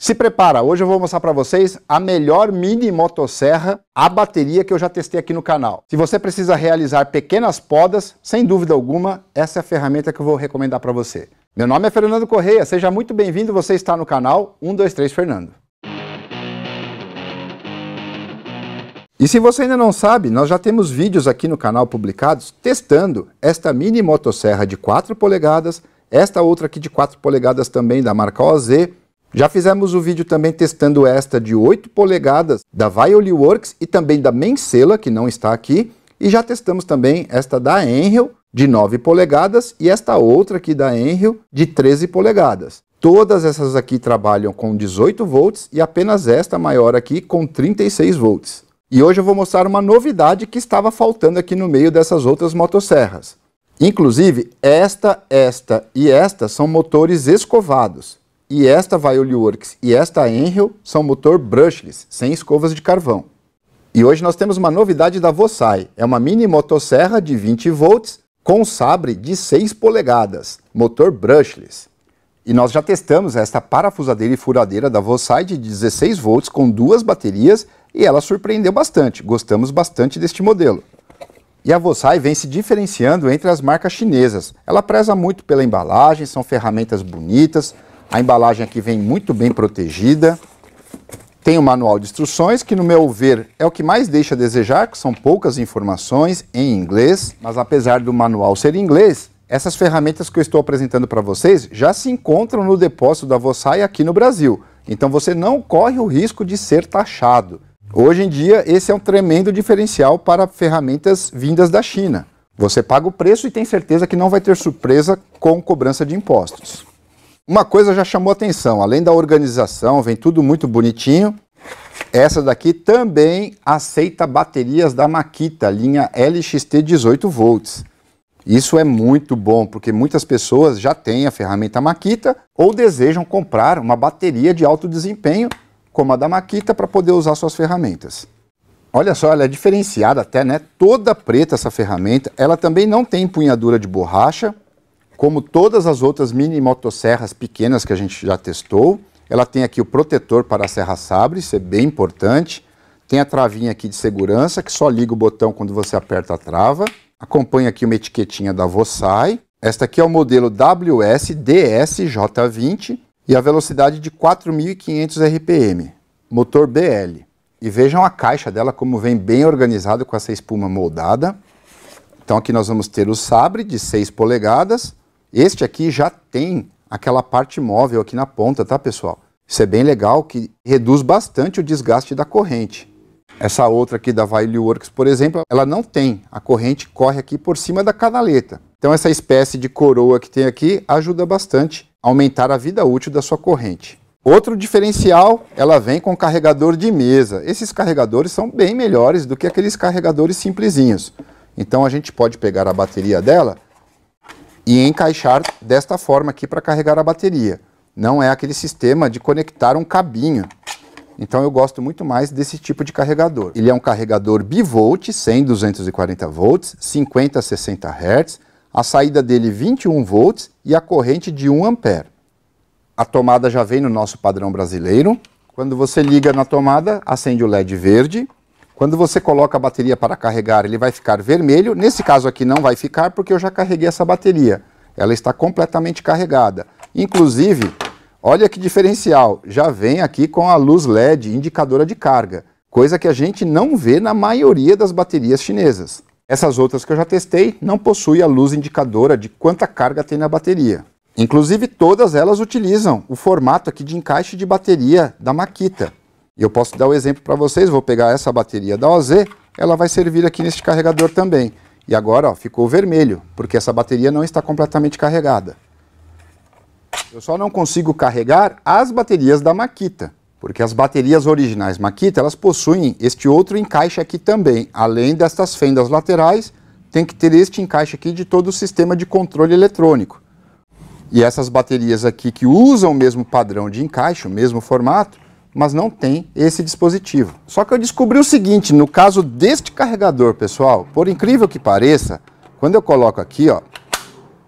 Se prepara, hoje eu vou mostrar para vocês a melhor mini motosserra a bateria que eu já testei aqui no canal. Se você precisa realizar pequenas podas, sem dúvida alguma, essa é a ferramenta que eu vou recomendar para você. Meu nome é Fernando Correia, seja muito bem-vindo, você está no canal 123 Fernando. E se você ainda não sabe, nós já temos vídeos aqui no canal publicados testando esta mini motosserra de 4 polegadas, esta outra aqui de 4 polegadas também da marca OZ, já fizemos o vídeo também testando esta de 8 polegadas da Violiworks e também da Mencela que não está aqui. E já testamos também esta da Enriel de 9 polegadas e esta outra aqui da Enriel de 13 polegadas. Todas essas aqui trabalham com 18 volts e apenas esta maior aqui com 36 volts. E hoje eu vou mostrar uma novidade que estava faltando aqui no meio dessas outras motosserras. Inclusive, esta, esta e esta são motores escovados e esta Works e esta Enel são motor brushless, sem escovas de carvão. E hoje nós temos uma novidade da Vossai. é uma mini motosserra de 20 volts com sabre de 6 polegadas, motor brushless. E nós já testamos esta parafusadeira e furadeira da Vossai de 16 volts com duas baterias e ela surpreendeu bastante, gostamos bastante deste modelo. E a Vossai vem se diferenciando entre as marcas chinesas. Ela preza muito pela embalagem, são ferramentas bonitas, a embalagem aqui vem muito bem protegida. Tem o manual de instruções, que no meu ver é o que mais deixa a desejar, que são poucas informações em inglês, mas apesar do manual ser em inglês, essas ferramentas que eu estou apresentando para vocês já se encontram no depósito da Vossai aqui no Brasil. Então você não corre o risco de ser taxado. Hoje em dia, esse é um tremendo diferencial para ferramentas vindas da China. Você paga o preço e tem certeza que não vai ter surpresa com cobrança de impostos. Uma coisa já chamou atenção, além da organização, vem tudo muito bonitinho. Essa daqui também aceita baterias da Makita, linha LXT 18 volts. Isso é muito bom, porque muitas pessoas já têm a ferramenta Makita ou desejam comprar uma bateria de alto desempenho, como a da Makita, para poder usar suas ferramentas. Olha só, ela é diferenciada até, né? Toda preta essa ferramenta. Ela também não tem empunhadura de borracha, como todas as outras mini motosserras pequenas que a gente já testou, ela tem aqui o protetor para a serra sabre, isso é bem importante. Tem a travinha aqui de segurança, que só liga o botão quando você aperta a trava. Acompanha aqui uma etiquetinha da Vossai. Esta aqui é o modelo wsdsj 20 e a velocidade de 4.500 RPM, motor BL. E vejam a caixa dela como vem bem organizado com essa espuma moldada. Então aqui nós vamos ter o sabre de 6 polegadas, este aqui já tem aquela parte móvel aqui na ponta, tá pessoal? Isso é bem legal que reduz bastante o desgaste da corrente. Essa outra aqui da Vailio Works, por exemplo, ela não tem. A corrente corre aqui por cima da canaleta. Então essa espécie de coroa que tem aqui ajuda bastante a aumentar a vida útil da sua corrente. Outro diferencial, ela vem com carregador de mesa. Esses carregadores são bem melhores do que aqueles carregadores simplesinhos. Então a gente pode pegar a bateria dela e encaixar desta forma aqui para carregar a bateria. Não é aquele sistema de conectar um cabinho. Então eu gosto muito mais desse tipo de carregador. Ele é um carregador bivolt, 100, 240 volts, 50, 60 Hz, a saída dele 21 volts e a corrente de 1 ampere. A tomada já vem no nosso padrão brasileiro. Quando você liga na tomada, acende o LED verde, quando você coloca a bateria para carregar, ele vai ficar vermelho. Nesse caso aqui não vai ficar porque eu já carreguei essa bateria. Ela está completamente carregada. Inclusive, olha que diferencial, já vem aqui com a luz LED indicadora de carga, coisa que a gente não vê na maioria das baterias chinesas. Essas outras que eu já testei não possuem a luz indicadora de quanta carga tem na bateria. Inclusive todas elas utilizam o formato aqui de encaixe de bateria da Makita. E eu posso dar o um exemplo para vocês, vou pegar essa bateria da OZ, ela vai servir aqui neste carregador também. E agora ó, ficou vermelho, porque essa bateria não está completamente carregada. Eu só não consigo carregar as baterias da Makita, porque as baterias originais Makita, elas possuem este outro encaixe aqui também. Além destas fendas laterais, tem que ter este encaixe aqui de todo o sistema de controle eletrônico. E essas baterias aqui que usam o mesmo padrão de encaixe, o mesmo formato, mas não tem esse dispositivo. Só que eu descobri o seguinte, no caso deste carregador, pessoal, por incrível que pareça, quando eu coloco aqui, ó,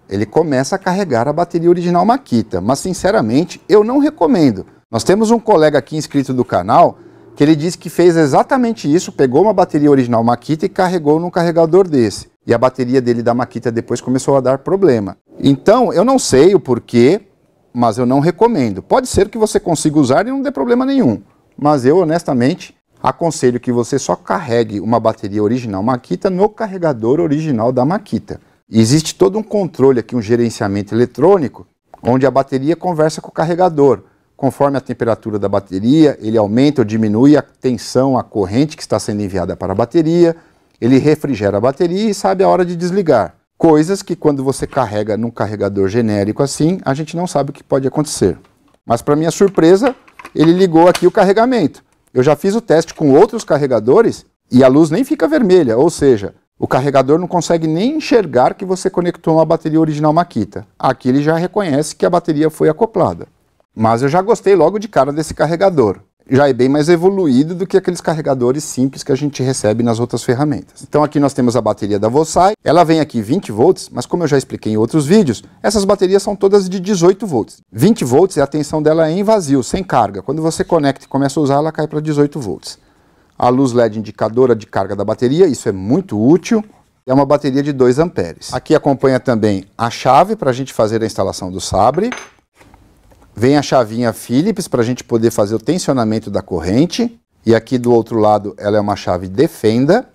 ele começa a carregar a bateria original Makita, mas sinceramente eu não recomendo. Nós temos um colega aqui inscrito do canal que ele disse que fez exatamente isso, pegou uma bateria original Makita e carregou num carregador desse. E a bateria dele da Makita depois começou a dar problema. Então, eu não sei o porquê, mas eu não recomendo. Pode ser que você consiga usar e não dê problema nenhum, mas eu honestamente aconselho que você só carregue uma bateria original Makita no carregador original da Makita. Existe todo um controle aqui, um gerenciamento eletrônico, onde a bateria conversa com o carregador. Conforme a temperatura da bateria, ele aumenta ou diminui a tensão, a corrente que está sendo enviada para a bateria, ele refrigera a bateria e sabe a hora de desligar. Coisas que quando você carrega num carregador genérico assim, a gente não sabe o que pode acontecer. Mas para minha surpresa, ele ligou aqui o carregamento. Eu já fiz o teste com outros carregadores e a luz nem fica vermelha, ou seja, o carregador não consegue nem enxergar que você conectou uma bateria original Makita. Aqui ele já reconhece que a bateria foi acoplada. Mas eu já gostei logo de cara desse carregador já é bem mais evoluído do que aqueles carregadores simples que a gente recebe nas outras ferramentas. Então aqui nós temos a bateria da Vosai, ela vem aqui 20 volts, mas como eu já expliquei em outros vídeos, essas baterias são todas de 18 volts. 20 volts é a tensão dela em vazio, sem carga. Quando você conecta e começa a usar, ela cai para 18 volts. A luz LED indicadora de carga da bateria, isso é muito útil. É uma bateria de 2 amperes. Aqui acompanha também a chave para a gente fazer a instalação do sabre. Vem a chavinha Phillips para a gente poder fazer o tensionamento da corrente. E aqui do outro lado ela é uma chave de fenda.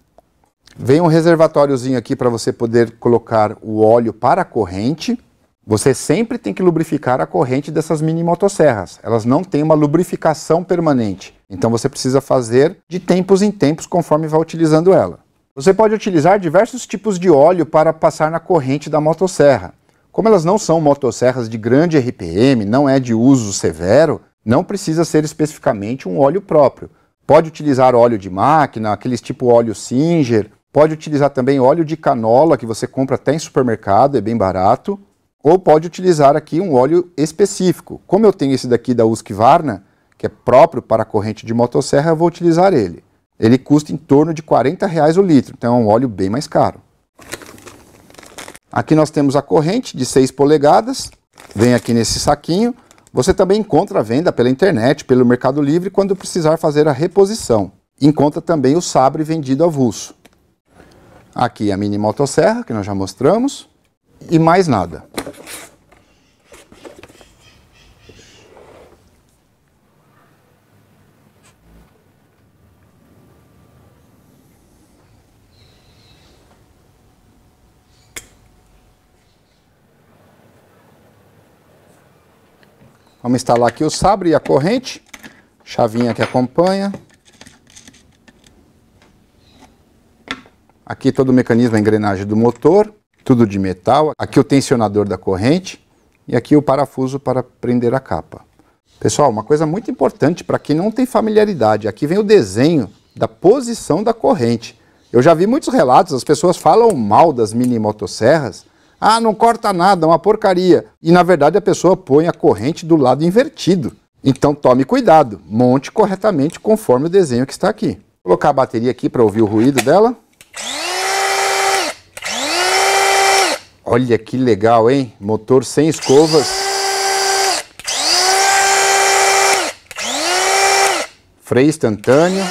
Vem um reservatóriozinho aqui para você poder colocar o óleo para a corrente. Você sempre tem que lubrificar a corrente dessas mini motosserras. Elas não têm uma lubrificação permanente. Então você precisa fazer de tempos em tempos conforme vai utilizando ela. Você pode utilizar diversos tipos de óleo para passar na corrente da motosserra. Como elas não são motosserras de grande RPM, não é de uso severo, não precisa ser especificamente um óleo próprio. Pode utilizar óleo de máquina, aqueles tipo óleo Singer, pode utilizar também óleo de canola que você compra até em supermercado, é bem barato, ou pode utilizar aqui um óleo específico. Como eu tenho esse daqui da Husqvarna, que é próprio para a corrente de motosserra, eu vou utilizar ele. Ele custa em torno de 40 reais o litro, então é um óleo bem mais caro. Aqui nós temos a corrente de 6 polegadas, vem aqui nesse saquinho. Você também encontra a venda pela internet, pelo Mercado Livre, quando precisar fazer a reposição. Encontra também o sabre vendido avulso. Aqui a mini motosserra, que nós já mostramos, e mais nada. Vamos instalar aqui o sabre e a corrente, chavinha que acompanha. Aqui todo o mecanismo a engrenagem do motor, tudo de metal. Aqui o tensionador da corrente e aqui o parafuso para prender a capa. Pessoal, uma coisa muito importante para quem não tem familiaridade, aqui vem o desenho da posição da corrente. Eu já vi muitos relatos, as pessoas falam mal das mini motosserras, ah, não corta nada, é uma porcaria. E na verdade a pessoa põe a corrente do lado invertido. Então tome cuidado, monte corretamente conforme o desenho que está aqui. Vou colocar a bateria aqui para ouvir o ruído dela. Olha que legal, hein? Motor sem escovas. Freio instantâneo.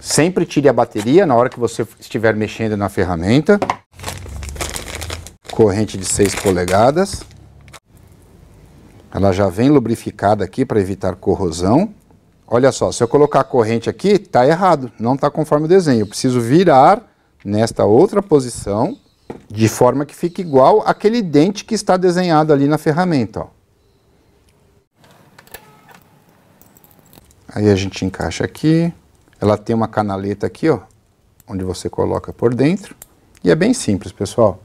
Sempre tire a bateria na hora que você estiver mexendo na ferramenta corrente de 6 polegadas. Ela já vem lubrificada aqui para evitar corrosão. Olha só, se eu colocar a corrente aqui, está errado, não está conforme o desenho. Eu preciso virar nesta outra posição, de forma que fique igual aquele dente que está desenhado ali na ferramenta. Ó. Aí a gente encaixa aqui. Ela tem uma canaleta aqui, ó, onde você coloca por dentro. E é bem simples, pessoal.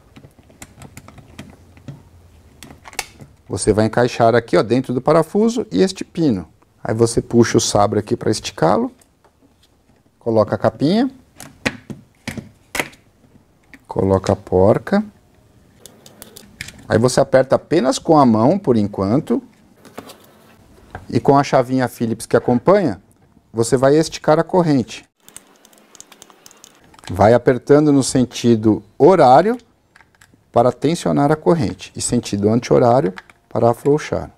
Você vai encaixar aqui ó, dentro do parafuso e este pino. Aí você puxa o sabre aqui para esticá-lo, coloca a capinha, coloca a porca. Aí você aperta apenas com a mão por enquanto e com a chavinha Phillips que acompanha, você vai esticar a corrente. Vai apertando no sentido horário para tensionar a corrente e sentido anti-horário para afrouxar.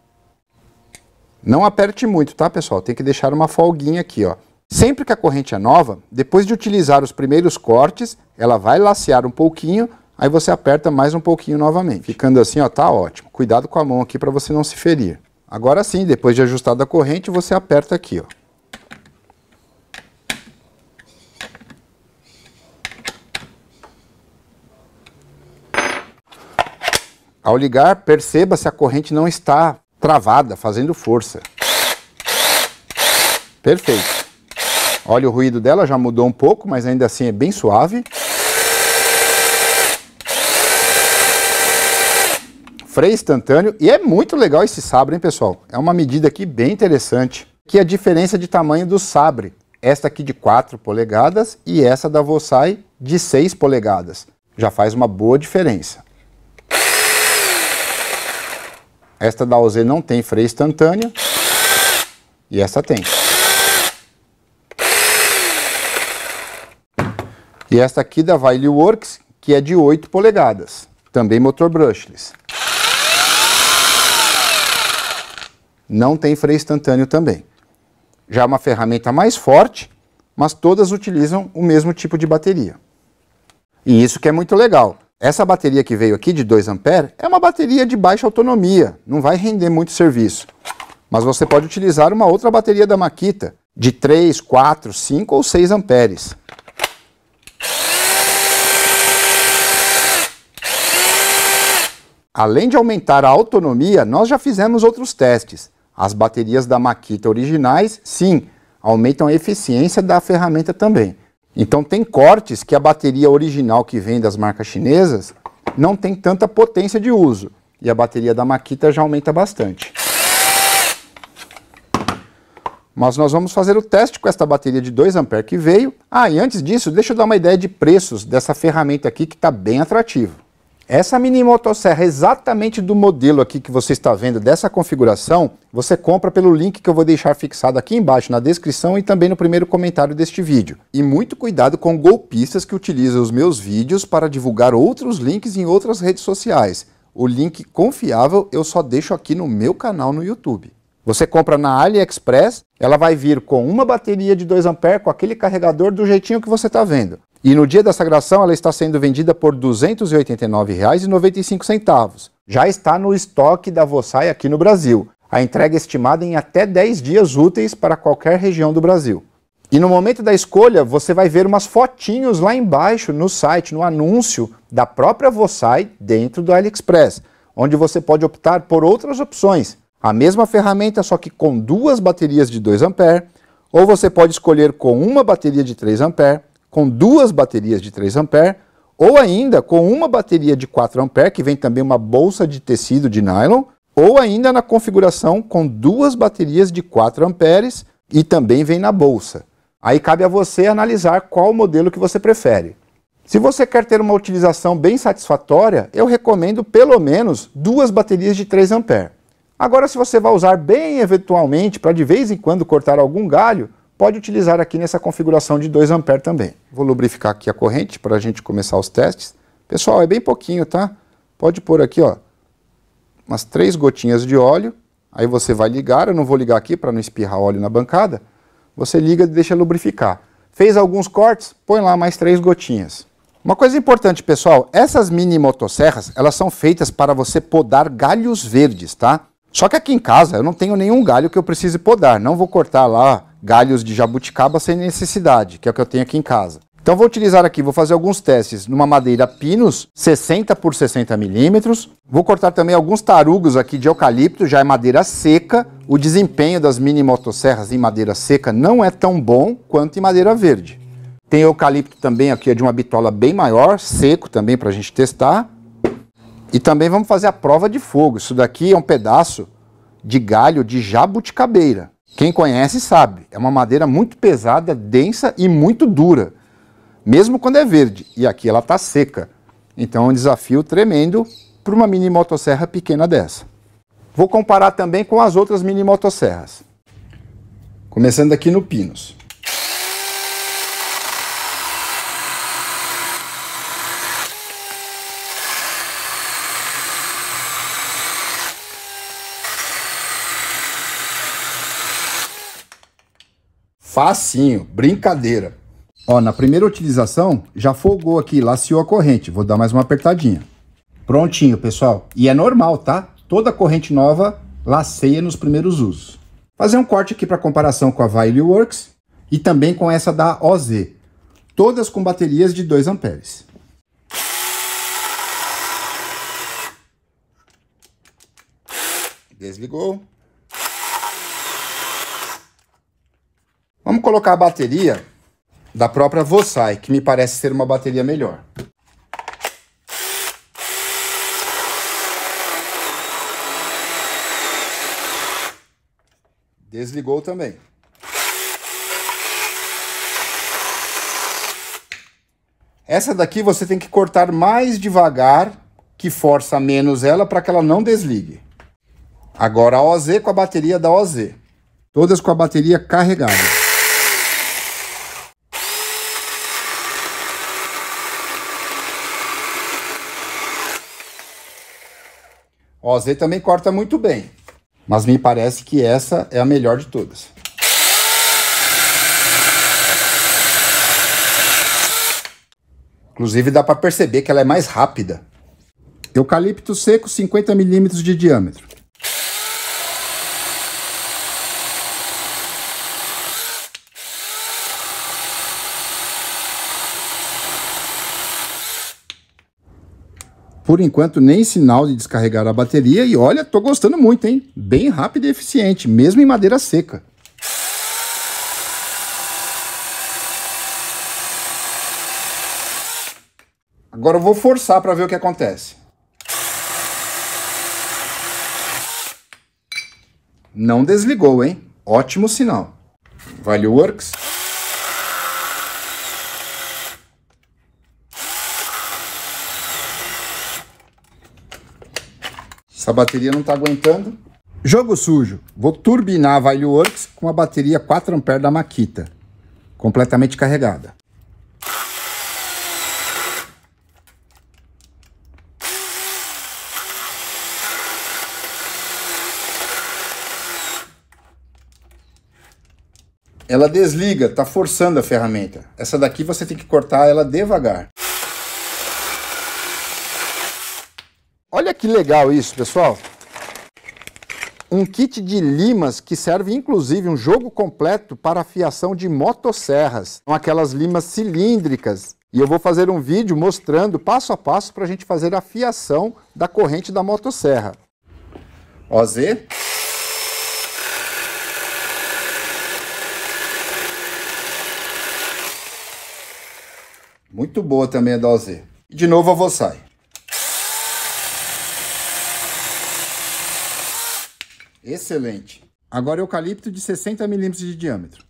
Não aperte muito, tá pessoal? Tem que deixar uma folguinha aqui, ó. Sempre que a corrente é nova, depois de utilizar os primeiros cortes, ela vai lacear um pouquinho, aí você aperta mais um pouquinho novamente. Ficando assim, ó, tá ótimo. Cuidado com a mão aqui para você não se ferir. Agora sim, depois de ajustar a corrente, você aperta aqui, ó. Ao ligar, perceba se a corrente não está travada, fazendo força. Perfeito. Olha o ruído dela, já mudou um pouco, mas ainda assim é bem suave. Freio instantâneo e é muito legal esse sabre, hein, pessoal? É uma medida aqui bem interessante, que a diferença de tamanho do sabre. Esta aqui de 4 polegadas e essa da Vosai de 6 polegadas. Já faz uma boa diferença. Esta da OZ não tem freio instantâneo e essa tem. E esta aqui da Vaile Works, que é de 8 polegadas, também motor brushless. Não tem freio instantâneo também. Já é uma ferramenta mais forte, mas todas utilizam o mesmo tipo de bateria. E isso que é muito legal. Essa bateria que veio aqui de 2 a é uma bateria de baixa autonomia, não vai render muito serviço. Mas você pode utilizar uma outra bateria da Makita, de 3, 4, 5 ou 6 amperes. Além de aumentar a autonomia, nós já fizemos outros testes. As baterias da Makita originais, sim, aumentam a eficiência da ferramenta também. Então tem cortes que a bateria original que vem das marcas chinesas não tem tanta potência de uso. E a bateria da Makita já aumenta bastante. Mas nós vamos fazer o teste com esta bateria de 2A que veio. Ah, e antes disso, deixa eu dar uma ideia de preços dessa ferramenta aqui que está bem atrativo. Essa mini motosserra, exatamente do modelo aqui que você está vendo, dessa configuração, você compra pelo link que eu vou deixar fixado aqui embaixo na descrição e também no primeiro comentário deste vídeo. E muito cuidado com golpistas que utilizam os meus vídeos para divulgar outros links em outras redes sociais. O link confiável eu só deixo aqui no meu canal no YouTube. Você compra na AliExpress, ela vai vir com uma bateria de 2A com aquele carregador do jeitinho que você está vendo. E no dia da sagração ela está sendo vendida por R$ 289,95. Já está no estoque da Vossai aqui no Brasil. A entrega é estimada em até 10 dias úteis para qualquer região do Brasil. E no momento da escolha, você vai ver umas fotinhos lá embaixo no site, no anúncio da própria Vossai dentro do AliExpress, onde você pode optar por outras opções. A mesma ferramenta, só que com duas baterias de 2 A, ou você pode escolher com uma bateria de 3 A, com duas baterias de 3 ampere ou ainda com uma bateria de 4 ampere que vem também uma bolsa de tecido de nylon, ou ainda na configuração com duas baterias de 4 amperes e também vem na bolsa. Aí cabe a você analisar qual modelo que você prefere. Se você quer ter uma utilização bem satisfatória, eu recomendo pelo menos duas baterias de 3 ampere. Agora, se você vai usar bem eventualmente para de vez em quando cortar algum galho, pode utilizar aqui nessa configuração de 2 A também. Vou lubrificar aqui a corrente para a gente começar os testes. Pessoal, é bem pouquinho, tá? Pode pôr aqui, ó, umas três gotinhas de óleo, aí você vai ligar, eu não vou ligar aqui para não espirrar óleo na bancada, você liga e deixa lubrificar. Fez alguns cortes, põe lá mais três gotinhas. Uma coisa importante, pessoal, essas mini motosserras, elas são feitas para você podar galhos verdes, tá? Só que aqui em casa eu não tenho nenhum galho que eu precise podar. Não vou cortar lá galhos de jabuticaba sem necessidade, que é o que eu tenho aqui em casa. Então vou utilizar aqui, vou fazer alguns testes numa madeira pinos, 60 por 60 milímetros. Vou cortar também alguns tarugos aqui de eucalipto, já é madeira seca. O desempenho das mini motosserras em madeira seca não é tão bom quanto em madeira verde. Tem eucalipto também aqui, é de uma bitola bem maior, seco também para a gente testar. E também vamos fazer a prova de fogo. Isso daqui é um pedaço de galho de jabuticabeira. Quem conhece sabe, é uma madeira muito pesada, densa e muito dura, mesmo quando é verde. E aqui ela está seca. Então é um desafio tremendo para uma mini motosserra pequena dessa. Vou comparar também com as outras mini motosserras. Começando aqui no Pinos. Facinho, brincadeira. Ó, na primeira utilização, já folgou aqui, laciou a corrente. Vou dar mais uma apertadinha. Prontinho, pessoal. E é normal, tá? Toda corrente nova laceia nos primeiros usos. Fazer um corte aqui para comparação com a Vile Works e também com essa da OZ. Todas com baterias de 2 amperes. Desligou. Vamos colocar a bateria da própria Vosai, que me parece ser uma bateria melhor. Desligou também. Essa daqui você tem que cortar mais devagar, que força menos ela para que ela não desligue. Agora a OZ com a bateria da OZ. Todas com a bateria carregada. O Z também corta muito bem, mas me parece que essa é a melhor de todas. Inclusive dá para perceber que ela é mais rápida. Eucalipto seco 50 mm de diâmetro. Por enquanto, nem sinal de descarregar a bateria e olha, tô gostando muito, hein? Bem rápido e eficiente, mesmo em madeira seca. Agora eu vou forçar para ver o que acontece. Não desligou, hein? Ótimo sinal. Valeu, Works. Essa bateria não está aguentando. Jogo sujo. Vou turbinar a Valueworks com a bateria 4A da Makita, completamente carregada. Ela desliga, está forçando a ferramenta. Essa daqui você tem que cortar ela devagar. Olha que legal isso, pessoal. Um kit de limas que serve inclusive um jogo completo para afiação de motosserras. São aquelas limas cilíndricas. E eu vou fazer um vídeo mostrando passo a passo para a gente fazer a afiação da corrente da motosserra. OZ. Muito boa também a da OZ. E de novo a Vossai. Excelente. Agora eucalipto de 60 milímetros de diâmetro.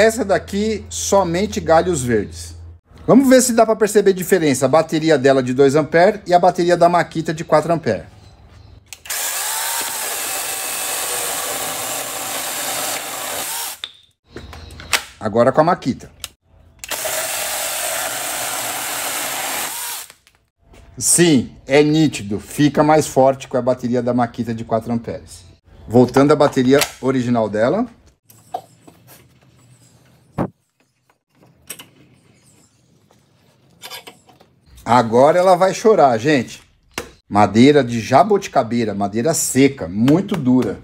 Essa daqui, somente galhos verdes. Vamos ver se dá para perceber a diferença. A bateria dela de 2 a e a bateria da Makita de 4 a Agora com a Makita. Sim, é nítido. Fica mais forte com a bateria da Makita de 4 amperes. Voltando à bateria original dela. Agora ela vai chorar, gente. Madeira de jabuticabeira, madeira seca, muito dura.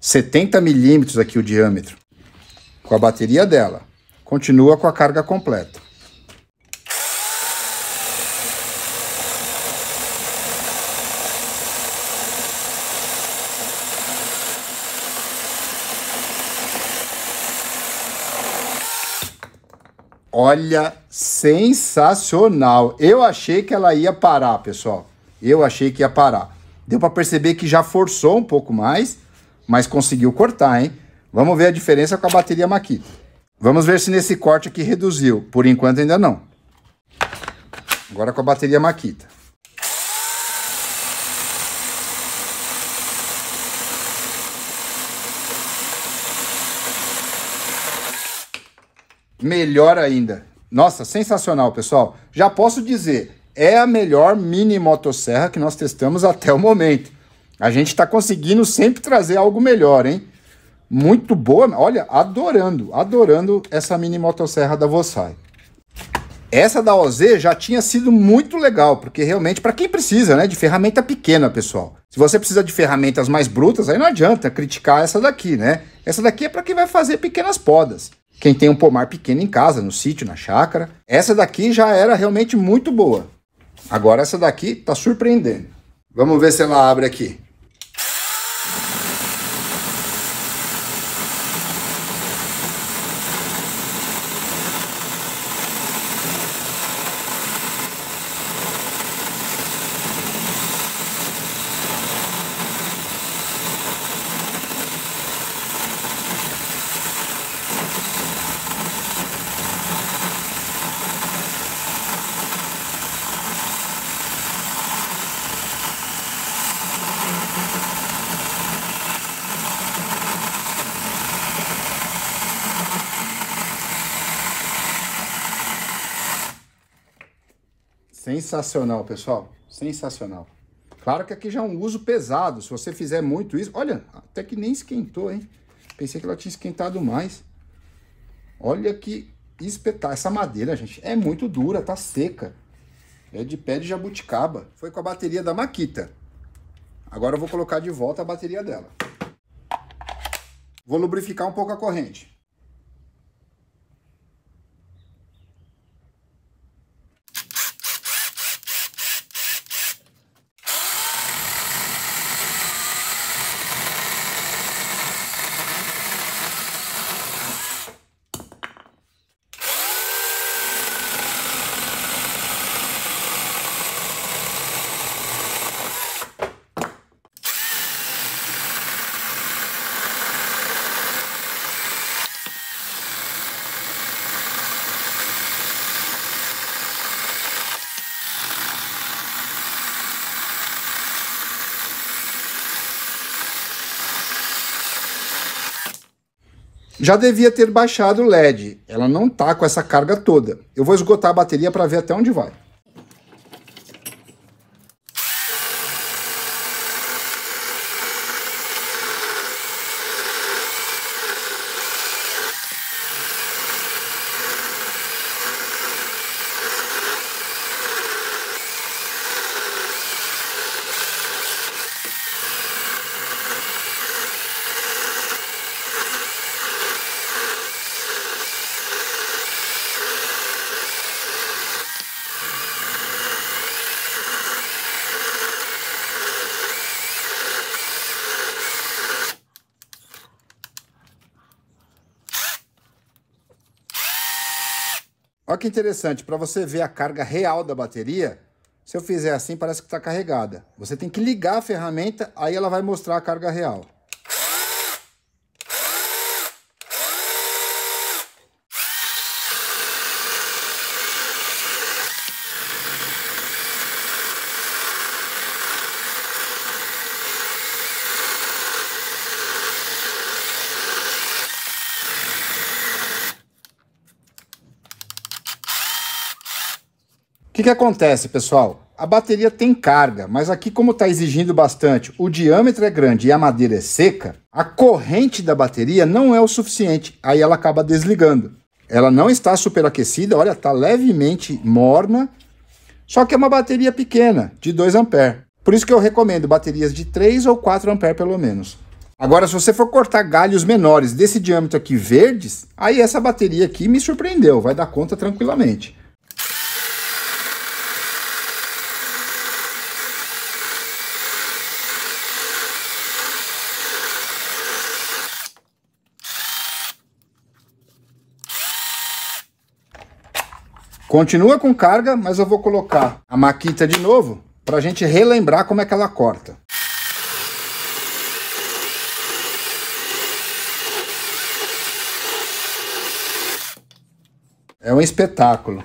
70 milímetros aqui o diâmetro. Com a bateria dela. Continua com a carga completa. Olha, sensacional. Eu achei que ela ia parar, pessoal. Eu achei que ia parar. Deu para perceber que já forçou um pouco mais, mas conseguiu cortar, hein? Vamos ver a diferença com a bateria Makita. Vamos ver se nesse corte aqui reduziu. Por enquanto ainda não. Agora com a bateria Makita. melhor ainda. Nossa, sensacional, pessoal. Já posso dizer, é a melhor mini motosserra que nós testamos até o momento. A gente está conseguindo sempre trazer algo melhor, hein? Muito boa, olha, adorando, adorando essa mini motosserra da Vosai. Essa da OZ já tinha sido muito legal, porque realmente, para quem precisa né, de ferramenta pequena, pessoal. Se você precisa de ferramentas mais brutas, aí não adianta criticar essa daqui, né? Essa daqui é para quem vai fazer pequenas podas. Quem tem um pomar pequeno em casa, no sítio, na chácara. Essa daqui já era realmente muito boa. Agora essa daqui tá surpreendendo. Vamos ver se ela abre aqui. Sensacional, pessoal. Sensacional. Claro que aqui já é um uso pesado. Se você fizer muito isso... Olha, até que nem esquentou, hein? Pensei que ela tinha esquentado mais. Olha que espetáculo. Essa madeira, gente, é muito dura, tá seca. É de pé de jabuticaba. Foi com a bateria da Maquita. Agora eu vou colocar de volta a bateria dela. Vou lubrificar um pouco a corrente. Já devia ter baixado o LED, ela não tá com essa carga toda. Eu vou esgotar a bateria para ver até onde vai. interessante, para você ver a carga real da bateria, se eu fizer assim, parece que está carregada. Você tem que ligar a ferramenta, aí ela vai mostrar a carga real. que, que acontece, pessoal? A bateria tem carga, mas aqui como está exigindo bastante, o diâmetro é grande e a madeira é seca, a corrente da bateria não é o suficiente, aí ela acaba desligando. Ela não está superaquecida, olha, está levemente morna, só que é uma bateria pequena, de 2 A. Por isso que eu recomendo baterias de 3 ou 4 A pelo menos. Agora, se você for cortar galhos menores desse diâmetro aqui verdes, aí essa bateria aqui me surpreendeu, vai dar conta tranquilamente. Continua com carga, mas eu vou colocar a maquita de novo para a gente relembrar como é que ela corta. É um espetáculo.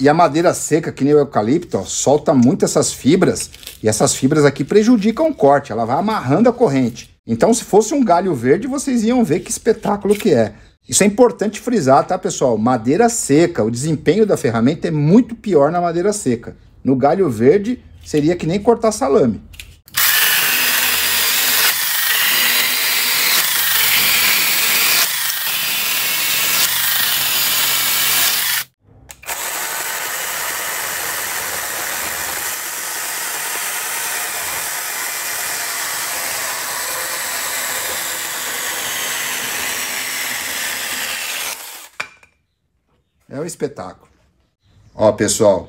E a madeira seca, que nem o eucalipto, ó, solta muito essas fibras e essas fibras aqui prejudicam o corte, ela vai amarrando a corrente. Então, se fosse um galho verde, vocês iam ver que espetáculo que é. Isso é importante frisar, tá, pessoal? Madeira seca, o desempenho da ferramenta é muito pior na madeira seca. No galho verde, seria que nem cortar salame. um espetáculo. Ó, pessoal,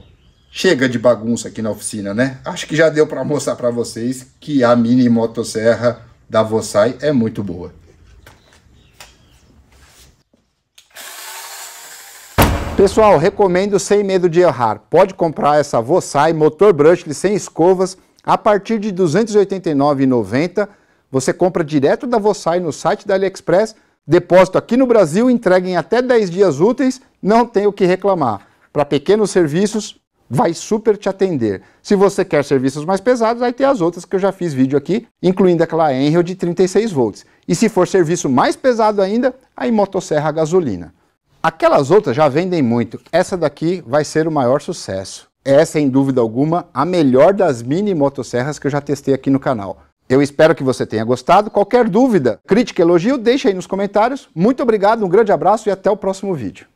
chega de bagunça aqui na oficina, né? Acho que já deu para mostrar para vocês que a mini motosserra da Vossai é muito boa. Pessoal, recomendo sem medo de errar. Pode comprar essa Vossai motor brushless sem escovas a partir de R$ 289,90. Você compra direto da Vossai no site da AliExpress Depósito aqui no Brasil, entregue em até 10 dias úteis, não tem o que reclamar. Para pequenos serviços, vai super te atender. Se você quer serviços mais pesados, aí tem as outras que eu já fiz vídeo aqui, incluindo aquela Enriel de 36 volts. E se for serviço mais pesado ainda, aí motosserra a gasolina. Aquelas outras já vendem muito, essa daqui vai ser o maior sucesso. É, sem dúvida alguma, a melhor das mini motosserras que eu já testei aqui no canal. Eu espero que você tenha gostado. Qualquer dúvida, crítica, elogio, deixe aí nos comentários. Muito obrigado, um grande abraço e até o próximo vídeo.